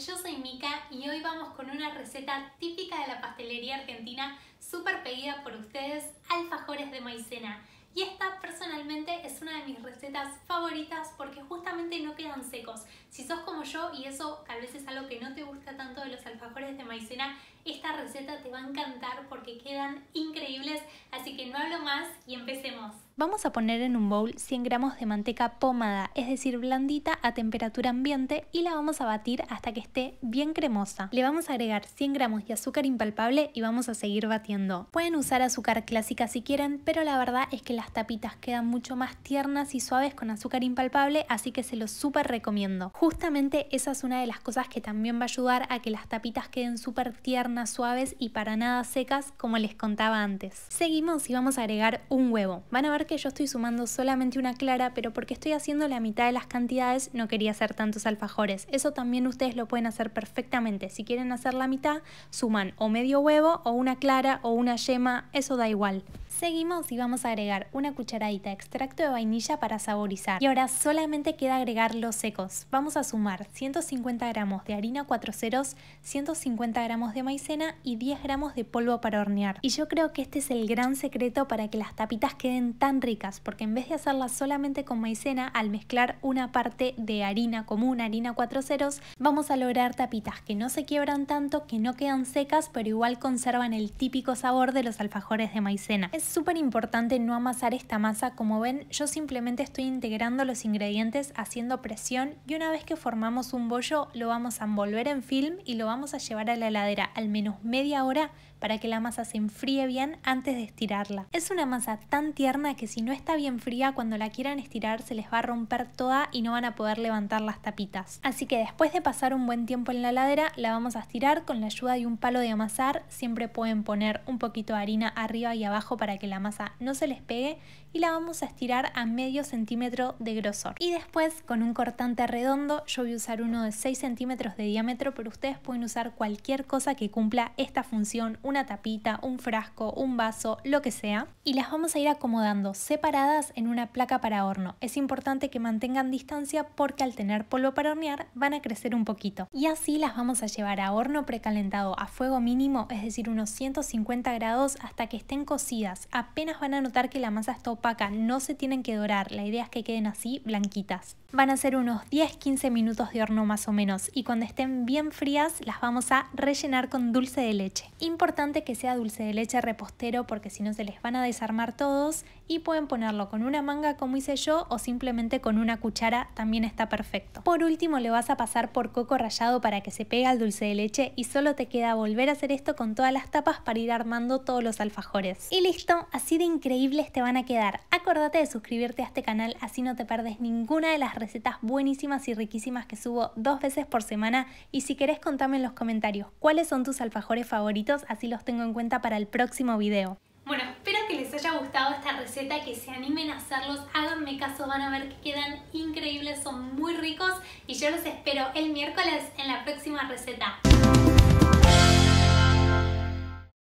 Yo soy Mica y hoy vamos con una receta típica de la pastelería argentina, súper pedida por ustedes, alfajores de maicena. Y esta personalmente es una de mis recetas favoritas porque justamente no quedan secos. Si sos como yo y eso tal vez es algo que no te gusta tanto de los alfajores de maicena, esta receta te va a encantar porque quedan increíbles. Así que no hablo más y empecemos. Vamos a poner en un bowl 100 gramos de manteca pomada, es decir, blandita a temperatura ambiente y la vamos a batir hasta que esté bien cremosa. Le vamos a agregar 100 gramos de azúcar impalpable y vamos a seguir batiendo. Pueden usar azúcar clásica si quieren, pero la verdad es que las tapitas quedan mucho más tiernas y suaves con azúcar impalpable, así que se los súper recomiendo. Justamente esa es una de las cosas que también va a ayudar a que las tapitas queden súper tiernas, suaves y para nada secas, como les contaba antes. Seguimos y vamos a agregar un huevo. Van a ver que yo estoy sumando solamente una clara, pero porque estoy haciendo la mitad de las cantidades no quería hacer tantos alfajores. Eso también ustedes lo pueden hacer perfectamente. Si quieren hacer la mitad, suman o medio huevo o una clara o una yema, eso da igual. Seguimos y vamos a agregar una cucharadita de extracto de vainilla para saborizar. Y ahora solamente queda agregar los secos. Vamos a sumar 150 gramos de harina 4 ceros, 150 gramos de maicena y 10 gramos de polvo para hornear. Y yo creo que este es el gran secreto para que las tapitas queden tan ricas, porque en vez de hacerlas solamente con maicena, al mezclar una parte de harina común, harina 4 ceros, vamos a lograr tapitas que no se quiebran tanto, que no quedan secas, pero igual conservan el típico sabor de los alfajores de maicena. Es súper importante no amasar esta masa, como ven, yo simplemente estoy integrando los ingredientes haciendo presión y una vez que formamos un bollo lo vamos a envolver en film y lo vamos a llevar a la heladera al menos media hora para que la masa se enfríe bien antes de estirarla. Es una masa tan tierna que que si no está bien fría, cuando la quieran estirar se les va a romper toda y no van a poder levantar las tapitas. Así que después de pasar un buen tiempo en la ladera, la vamos a estirar con la ayuda de un palo de amasar. Siempre pueden poner un poquito de harina arriba y abajo para que la masa no se les pegue y la vamos a estirar a medio centímetro de grosor. Y después con un cortante redondo, yo voy a usar uno de 6 centímetros de diámetro, pero ustedes pueden usar cualquier cosa que cumpla esta función, una tapita, un frasco, un vaso, lo que sea. Y las vamos a ir acomodando separadas en una placa para horno. Es importante que mantengan distancia porque al tener polvo para hornear van a crecer un poquito. Y así las vamos a llevar a horno precalentado a fuego mínimo, es decir unos 150 grados hasta que estén cocidas. Apenas van a notar que la masa está opaca, no se tienen que dorar, la idea es que queden así blanquitas van a ser unos 10-15 minutos de horno más o menos y cuando estén bien frías las vamos a rellenar con dulce de leche. Importante que sea dulce de leche repostero porque si no se les van a desarmar todos y pueden ponerlo con una manga como hice yo o simplemente con una cuchara también está perfecto. Por último le vas a pasar por coco rallado para que se pegue al dulce de leche y solo te queda volver a hacer esto con todas las tapas para ir armando todos los alfajores. Y listo, así de increíbles te van a quedar. Acordate de suscribirte a este canal así no te perdes ninguna de las recetas buenísimas y riquísimas que subo dos veces por semana y si querés contame en los comentarios cuáles son tus alfajores favoritos, así los tengo en cuenta para el próximo video. Bueno, espero que les haya gustado esta receta, que se animen a hacerlos, háganme caso, van a ver que quedan increíbles, son muy ricos y yo los espero el miércoles en la próxima receta.